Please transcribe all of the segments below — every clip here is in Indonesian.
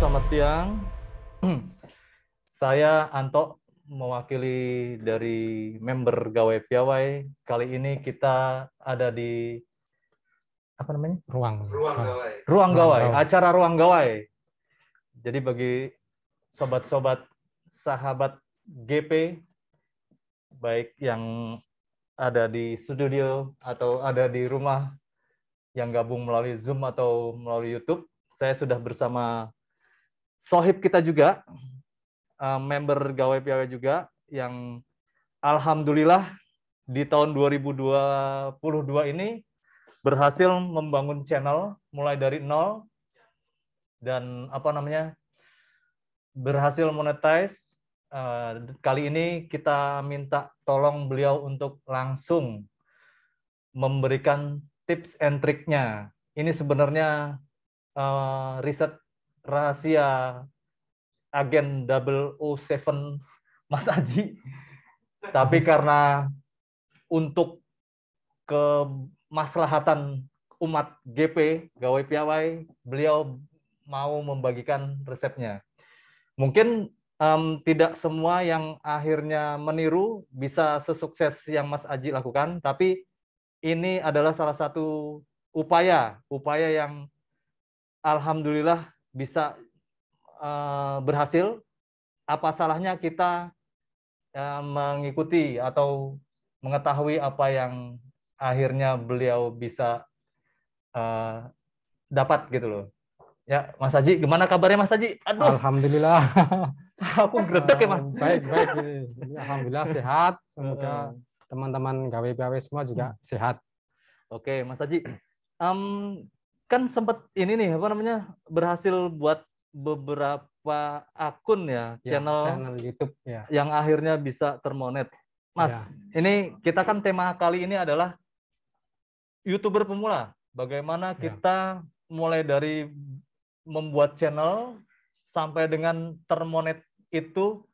selamat siang. Saya Anto mewakili dari member Gawai Piawai. Kali ini kita ada di apa namanya? Ruang. Ruang Gawai. Ruang Gawai, acara Ruang Gawai. Jadi bagi sobat-sobat sahabat GP baik yang ada di studio atau ada di rumah yang gabung melalui Zoom atau melalui YouTube, saya sudah bersama sohib kita juga Eh, member Gawai Piawe juga yang alhamdulillah di tahun 2022 ini berhasil membangun channel mulai dari nol dan apa namanya berhasil monetize. Eh, kali ini kita minta tolong beliau untuk langsung memberikan tips and triknya. Ini sebenarnya eh, riset rahasia agen 007 Mas Aji. Tapi karena untuk kemaslahatan umat GP, gawai piawai, beliau mau membagikan resepnya. Mungkin um, tidak semua yang akhirnya meniru bisa sesukses yang Mas Aji lakukan, tapi ini adalah salah satu upaya, upaya yang alhamdulillah bisa Eh, berhasil, apa salahnya kita eh, mengikuti atau mengetahui apa yang akhirnya beliau bisa eh, dapat gitu loh. Ya, Mas Haji, gimana kabarnya Mas Haji? Aduh. Alhamdulillah. Aku gredek ya, Mas. Baik, baik. Alhamdulillah sehat. Semoga teman-teman gawe gawe semua juga hmm. sehat. Oke, Mas Haji. Um, kan sempat ini nih apa namanya berhasil buat beberapa akun ya, ya channel, channel YouTube ya. yang akhirnya bisa termonet. Mas, ya. ini kita kan tema kali ini adalah youtuber pemula. Bagaimana ya. kita mulai dari membuat channel sampai dengan termonet itu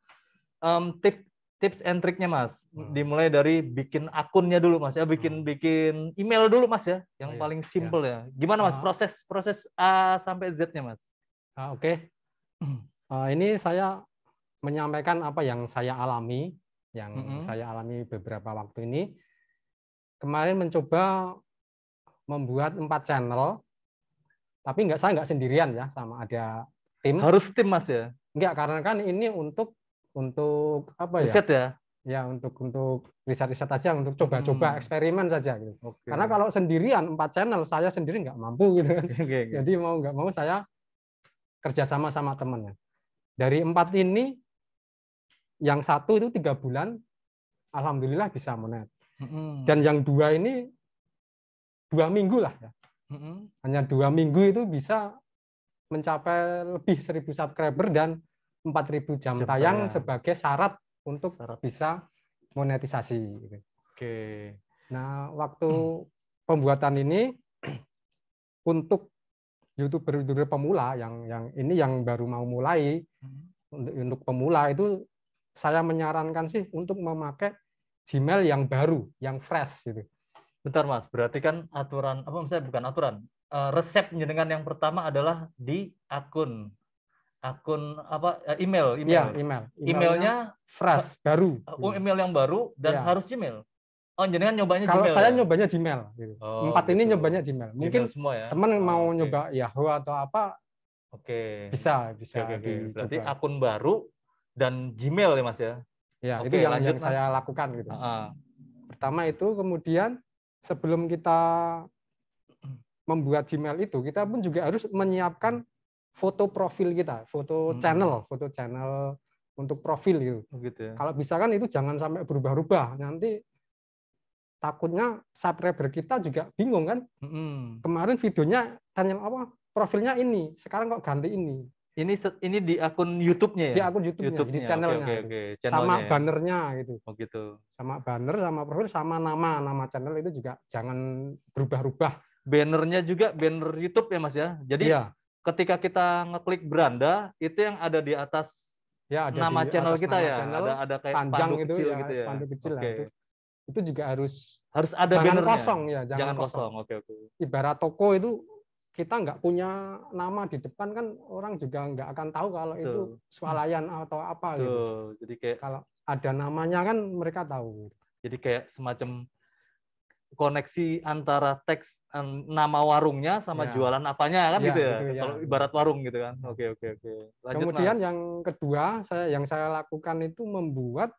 um, tip tips and triknya mas hmm. dimulai dari bikin akunnya dulu mas ya bikin hmm. bikin email dulu mas ya yang oh, iya. paling ya. simple ya, ya gimana mas proses proses a sampai z nya mas Ah, oke, okay. Hmm. Ah, ini saya menyampaikan apa yang saya alami, yang mm -hmm. saya alami beberapa waktu ini. Kemarin mencoba membuat empat channel, tapi nggak saya nggak sendirian ya, sama ada tim. Harus tim mas ya? Nggak, karena kan ini untuk untuk apa ya? riset ya? ya? Ya untuk untuk riset-riset aja, untuk coba-coba hmm. eksperimen saja gitu. Okay. Karena kalau sendirian empat channel saya sendiri nggak mampu gitu. Okay, okay. Jadi mau nggak mau saya kerjasama sama temennya Dari empat ini, yang satu itu tiga bulan, alhamdulillah bisa monet. Dan yang dua ini dua minggu lah ya. Hanya dua minggu itu bisa mencapai lebih seribu subscriber dan 4000 jam, jam tayang sebagai syarat untuk syarat. bisa monetisasi. Gitu. Oke. Nah, waktu hmm. pembuatan ini untuk youtuber youtuber pemula yang yang ini yang baru mau mulai hmm. untuk untuk pemula itu saya menyarankan sih untuk memakai Gmail yang baru, yang fresh gitu. Bentar Mas, berarti kan aturan apa misalnya bukan aturan. Eh, resep dengan yang pertama adalah di akun akun apa eh, email iya, email. Ya, email. Emailnya, Emailnya fresh, baru. Oh, email yang baru dan ya. harus Gmail. Oh, jenengan nyobanya Kalau Gmail. saya ya? nyobanya Gmail gitu. Oh, Empat gitu. ini nyobanya Gmail. Mungkin Gmail semua ya. Teman oh, mau okay. nyoba Yahoo atau apa Oke. Okay. Bisa, bisa. Okay, okay. Berarti akun baru dan Gmail ya, Mas ya. Ya, okay, itu yang, lanjut, yang saya lakukan gitu. Uh -huh. Pertama itu kemudian sebelum kita membuat Gmail itu, kita pun juga harus menyiapkan foto profil kita, foto hmm. channel, foto channel untuk profil gitu. Oh, gitu ya. Kalau bisa kan itu jangan sampai berubah-ubah. Nanti takutnya subscriber kita juga bingung kan hmm. kemarin videonya tanya apa profilnya ini sekarang kok ganti ini ini ini di akun YouTube-nya ya di akun YouTube-nya, YouTube-nya. di channelnya, okay, okay, okay. channelnya sama ya. bannernya gitu oh gitu sama banner sama profil sama nama nama channel itu juga jangan berubah-ubah bannernya juga banner YouTube ya Mas ya jadi ya. ketika kita ngeklik beranda itu yang ada di atas ya, ada nama di channel atas kita ya channel, ada ada kayak panjang spanduk itu kecil ya, gitu ya kecil okay. lah itu itu juga harus harus ada jangan bannernya. kosong ya jangan, jangan kosong. kosong oke oke ibarat toko itu kita nggak punya nama di depan kan orang juga nggak akan tahu kalau Tuh. itu swalayan atau apa Tuh. gitu. Jadi kayak kalau ada namanya kan mereka tahu. Jadi kayak semacam koneksi antara teks nama warungnya sama ya. jualan apanya kan ya, gitu ya. Gitu ya. Kalau ibarat warung gitu kan. Oke oke oke. Kemudian mas. yang kedua saya yang saya lakukan itu membuat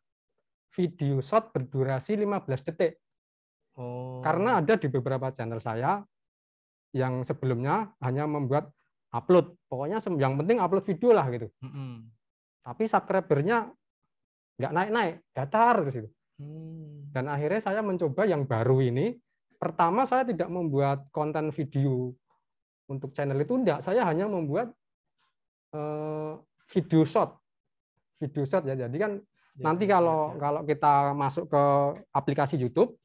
video shot berdurasi 15 detik. Oh. Karena ada di beberapa channel saya yang sebelumnya hanya membuat upload. Pokoknya yang penting upload video lah gitu. Mm -hmm. Tapi subscribernya nggak naik-naik, datar terus itu. Hmm. Dan akhirnya saya mencoba yang baru ini. Pertama saya tidak membuat konten video untuk channel itu tidak saya hanya membuat uh, video shot. Video shot ya. Jadi kan Iya, nanti iya, kalau iya. kalau kita masuk ke aplikasi YouTube,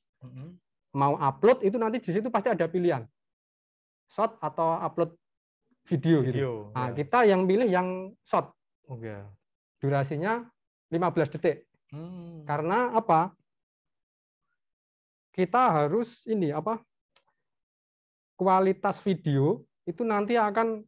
mau upload itu nanti di situ pasti ada pilihan shot atau upload video, gitu. video gitu. Nah, kita yang pilih yang shot. Oke. Okay. Durasinya 15 detik. Hmm. Karena apa? Kita harus ini apa? Kualitas video itu nanti akan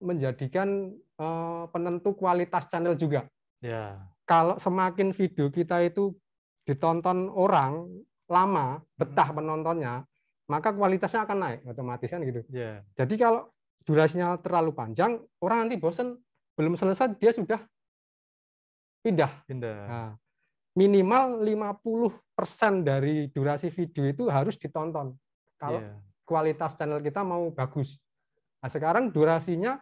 menjadikan eh, penentu kualitas channel juga. Ya kalau semakin video kita itu ditonton orang lama, hmm. betah penontonnya, maka kualitasnya akan naik otomatis kan gitu. Yeah. Jadi kalau durasinya terlalu panjang, orang nanti bosen, belum selesai dia sudah pindah. Pindah. Nah, minimal 50% dari durasi video itu harus ditonton. Kalau yeah. kualitas channel kita mau bagus. Nah, sekarang durasinya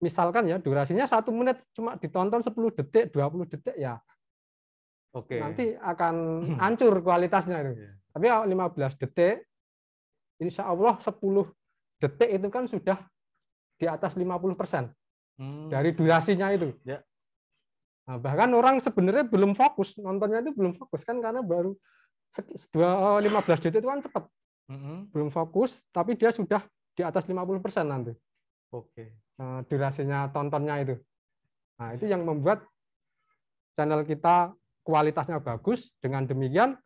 misalkan ya durasinya satu menit cuma ditonton 10 detik 20 detik ya oke okay. nanti akan hancur kualitasnya itu yeah. tapi kalau 15 detik insya Allah 10 detik itu kan sudah di atas 50 persen hmm. dari durasinya itu yeah. nah, bahkan orang sebenarnya belum fokus nontonnya itu belum fokus kan karena baru 15 eh, detik itu kan cepat mm -hmm. belum fokus tapi dia sudah di atas 50 persen nanti Oke. Uh, durasinya tontonnya itu. Nah, itu iya. yang membuat channel kita kualitasnya bagus. Dengan demikian,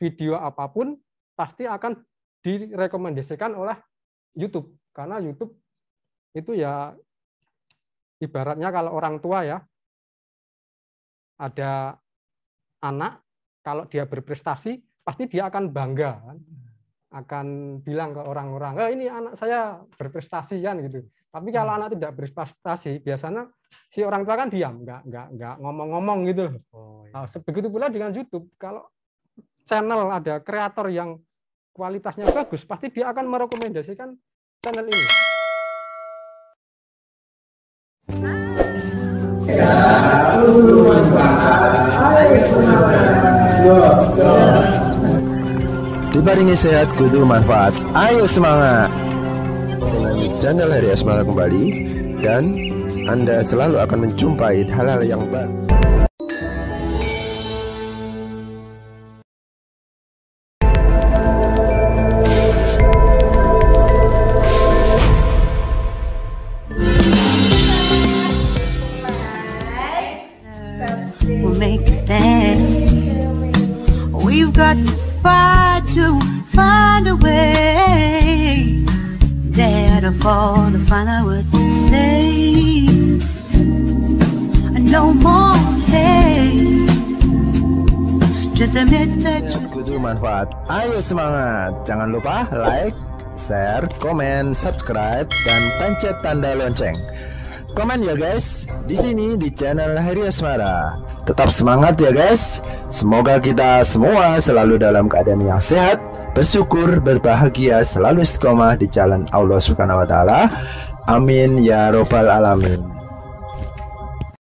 video apapun pasti akan direkomendasikan oleh YouTube. Karena YouTube itu ya ibaratnya kalau orang tua ya, ada anak, kalau dia berprestasi, pasti dia akan bangga. Kan? akan bilang ke orang-orang, oh, ini anak saya berprestasi kan gitu. Tapi kalau hmm. anak tidak berprestasi, biasanya si orang tua kan diam, nggak nggak nggak ngomong-ngomong gitu Sebegitu Oh, iya. Nah, Begitu pula dengan YouTube, kalau channel ada kreator yang kualitasnya bagus, pasti dia akan merekomendasikan channel ini. Ya, Dibaringi sehat kudu manfaat Ayo semangat Dengan channel Hari Asmara kembali Dan Anda selalu akan menjumpai hal-hal yang baru at a fall to find out what to say. No more hate. Just admit that you... manfaat. Ayo semangat. Jangan lupa like, share, komen, subscribe, dan pencet tanda lonceng. Komen ya guys, di sini di channel Hari Asmara. Tetap semangat ya guys. Semoga kita semua selalu dalam keadaan yang sehat bersyukur, berbahagia, selalu istiqomah di jalan Allah Subhanahu wa taala. Amin ya robbal alamin.